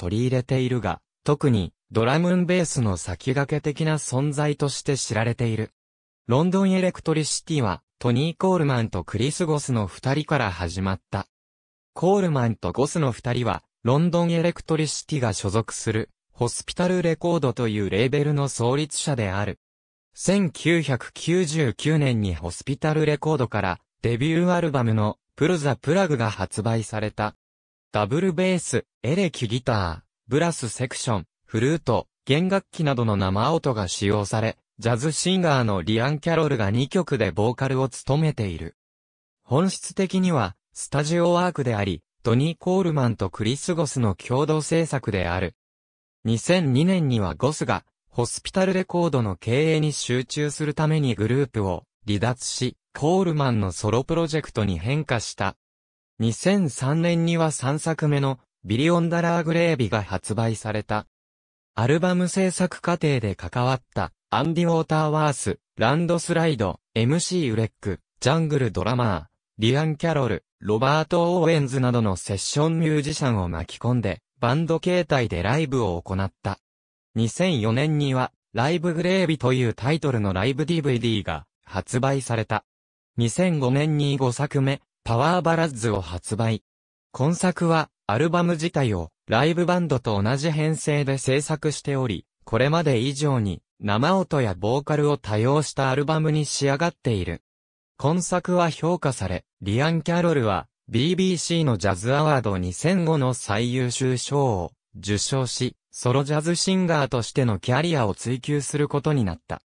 取り入れているが、特にドラムンベースの先駆け的な存在として知られている。ロンドンエレクトリシティはトニー・コールマンとクリス・ゴスの二人から始まった。コールマンとゴスの二人はロンドンエレクトリシティが所属するホスピタルレコードというレーベルの創立者である。1999年にホスピタルレコードからデビューアルバムのプルザプラグが発売された。ダブルベース、エレキギター、ブラスセクション、フルート、弦楽器などの生音が使用され、ジャズシンガーのリアン・キャロルが2曲でボーカルを務めている。本質的には、スタジオワークであり、トニー・コールマンとクリス・ゴスの共同制作である。2002年にはゴスが、ホスピタルレコードの経営に集中するためにグループを離脱し、コールマンのソロプロジェクトに変化した。2003年には3作目のビリオンダラーグレービが発売された。アルバム制作過程で関わったアンディ・ウォーターワース、ランドスライド、MC ウレック、ジャングルドラマー、リアン・キャロル、ロバート・オーエンズなどのセッションミュージシャンを巻き込んで、バンド形態でライブを行った。2004年には、ライブグレービというタイトルのライブ DVD が発売された。2005年に5作目、パワーバラッズを発売。今作は、アルバム自体を、ライブバンドと同じ編成で制作しており、これまで以上に、生音やボーカルを多用したアルバムに仕上がっている。今作は評価され、リアン・キャロルは、BBC のジャズアワード2005の最優秀賞を受賞し、ソロジャズシンガーとしてのキャリアを追求することになった。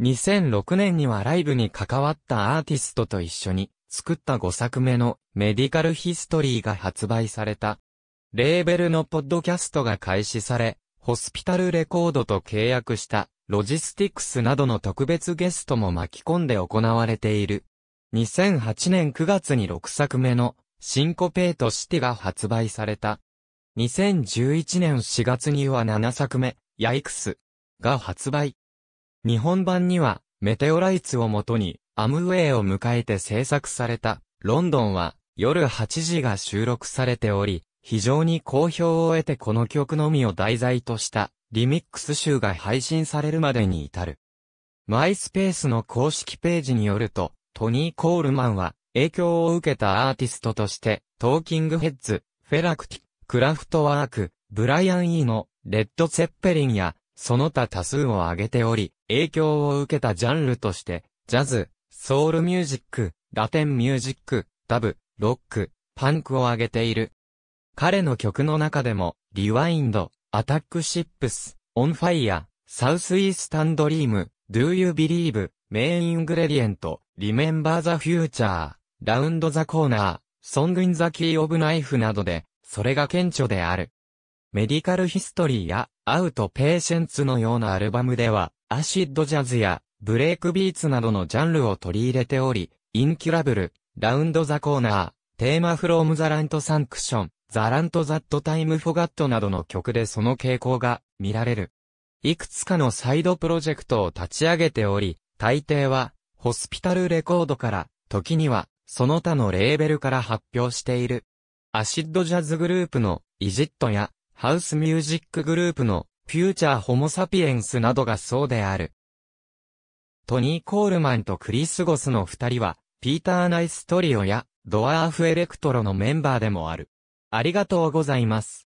2006年にはライブに関わったアーティストと一緒に、作った5作目のメディカルヒストリーが発売された。レーベルのポッドキャストが開始され、ホスピタルレコードと契約したロジスティックスなどの特別ゲストも巻き込んで行われている。2008年9月に6作目のシンコペートシティが発売された。2011年4月には7作目、ヤイクスが発売。日本版にはメテオライツをもとに、アムウェイを迎えて制作された、ロンドンは、夜8時が収録されており、非常に好評を得てこの曲のみを題材とした、リミックス集が配信されるまでに至る。マイスペースの公式ページによると、トニー・コールマンは、影響を受けたアーティストとして、トーキングヘッズ、フェラクティ、クラフトワーク、ブライアン・イーの、レッド・セッペリンや、その他多数を挙げており、影響を受けたジャンルとして、ジャズ、ソウルミュージック、ラテンミュージック、ダブ、ロック、パンクを挙げている。彼の曲の中でも、リワインド、アタックシップス、オンファイア、サウスイースタンドリーム、Do You Believe、メインイングレディエント、Remember the Future、ラウンドザコーナー、Song in the Key of Knife などで、それが顕著である。メディカルヒストリーやアウトペーシェンツのようなアルバムでは、アシッドジャズやブレイクビーツなどのジャンルを取り入れており、インキュラブル、ラウンドザコーナー、テーマフロームザラントサンクション、ザラントザットタイムフォガットなどの曲でその傾向が見られる。いくつかのサイドプロジェクトを立ち上げており、大抵は、ホスピタルレコードから、時には、その他のレーベルから発表している。アシッドジャズグループの、イジットや、ハウスミュージックグループのフューチャーホモサピエンスなどがそうである。トニー・コールマンとクリス・ゴスの二人は、ピーター・ナイストリオや、ドアーフ・エレクトロのメンバーでもある。ありがとうございます。